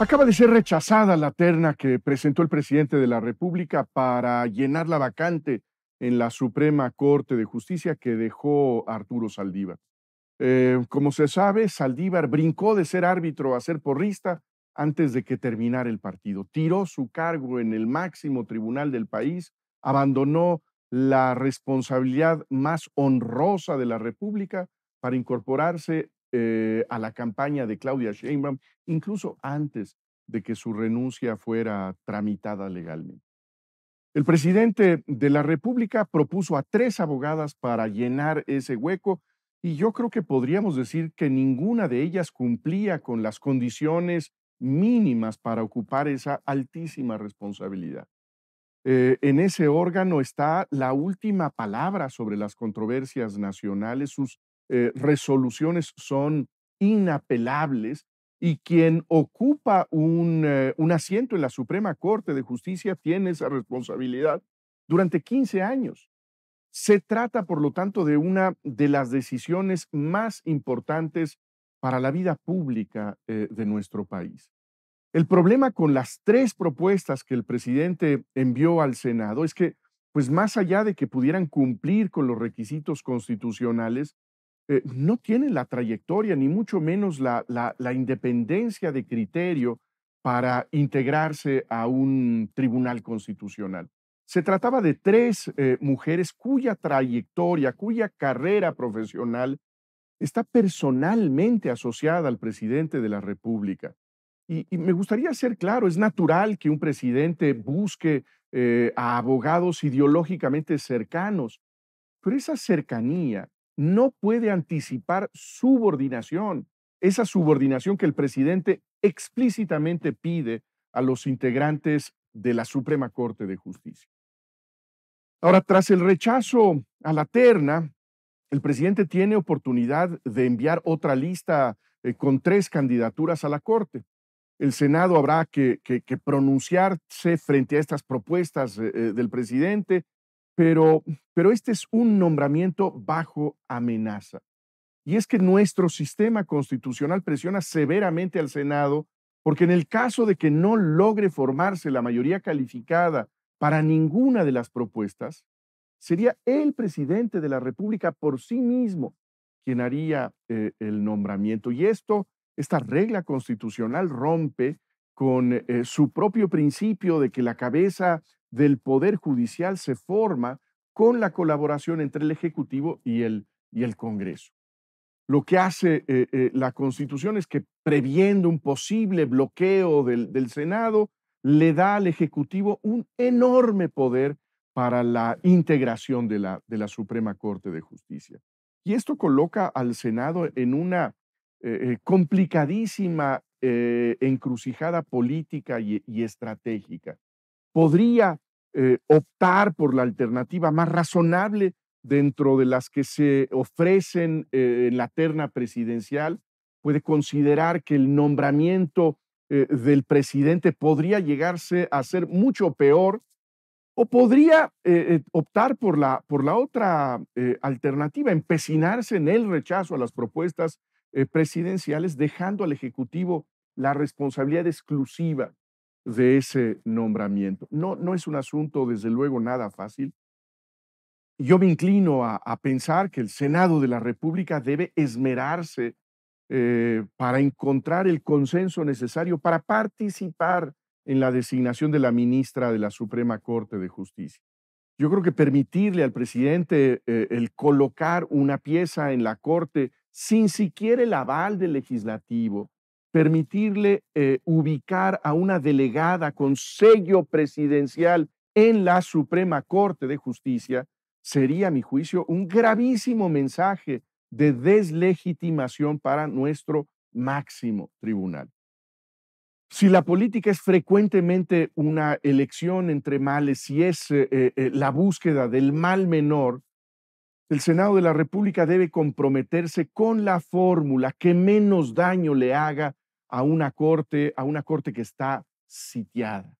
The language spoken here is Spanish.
Acaba de ser rechazada la terna que presentó el presidente de la República para llenar la vacante en la Suprema Corte de Justicia que dejó Arturo Saldívar. Eh, como se sabe, Saldívar brincó de ser árbitro a ser porrista antes de que terminara el partido. Tiró su cargo en el máximo tribunal del país, abandonó la responsabilidad más honrosa de la República para incorporarse eh, a la campaña de Claudia Sheinbaum, incluso antes de que su renuncia fuera tramitada legalmente. El presidente de la República propuso a tres abogadas para llenar ese hueco y yo creo que podríamos decir que ninguna de ellas cumplía con las condiciones mínimas para ocupar esa altísima responsabilidad. Eh, en ese órgano está la última palabra sobre las controversias nacionales, sus eh, resoluciones son inapelables y quien ocupa eh, un, asiento en la Suprema Corte de Justicia tiene esa responsabilidad durante 15 años. Se trata, por lo tanto, de una de las decisiones más importantes para la vida pública eh, de nuestro país. El problema con las tres propuestas que el presidente envió al Senado es que, pues más allá de que pudieran cumplir con los requisitos constitucionales, eh, no tienen la trayectoria, ni mucho menos la, independencia de criterio para integrarse a un tribunal constitucional. Se trataba de tres eh, mujeres cuya trayectoria, cuya carrera profesional está personalmente asociada al presidente de la República. Y, me gustaría ser claro, es natural que un presidente busque eh, a abogados ideológicamente cercanos, pero esa cercanía no puede anticipar subordinación, esa subordinación que el presidente explícitamente pide a los integrantes de la Suprema Corte de Justicia. Ahora, tras el rechazo a la terna, el presidente tiene oportunidad de enviar otra lista eh, con tres candidaturas a la Corte. El Senado habrá que, pronunciarse frente a estas propuestas eh, eh, del presidente pero, pero este es un nombramiento bajo amenaza. Y es que nuestro sistema constitucional presiona severamente al Senado porque en el caso de que no logre formarse la mayoría calificada para ninguna de las propuestas, sería el presidente de la República por sí mismo quien haría eh, el nombramiento. Y esto, esta regla constitucional rompe con eh, su propio principio de que la cabeza del Poder Judicial se forma con la colaboración entre el Ejecutivo y el, Congreso. Lo que hace eh, eh, la Constitución es que, previendo un posible bloqueo del, Senado, le da al Ejecutivo un enorme poder para la integración de la, Suprema Corte de Justicia. Y esto coloca al Senado en una eh, complicadísima encrucijada política y, estratégica podría eh, optar por la alternativa más razonable dentro de las que se ofrecen eh, en la terna presidencial, puede considerar que el nombramiento eh, del presidente podría llegarse a ser mucho peor o podría optar por la, por la otra alternativa, empecinarse en el rechazo a las propuestas presidenciales, dejando al Ejecutivo la responsabilidad exclusiva de ese nombramiento. No, no es un asunto, desde luego, nada fácil. Yo me inclino a, pensar que el Senado de la República debe esmerarse eh, para encontrar el consenso necesario para participar en la designación de la ministra de la Suprema Corte de Justicia. Yo creo que permitirle al presidente eh, el colocar una pieza en la Corte sin siquiera el aval del legislativo, permitirle eh, ubicar a una delegada con sello presidencial en la Suprema Corte de Justicia sería, a mi juicio, un gravísimo mensaje de deslegitimación para nuestro máximo tribunal. Si la política es frecuentemente una elección entre males y es eh, eh, la búsqueda del mal menor, el Senado de la República debe comprometerse con la fórmula que menos daño le haga a una corte, a una corte que está sitiada.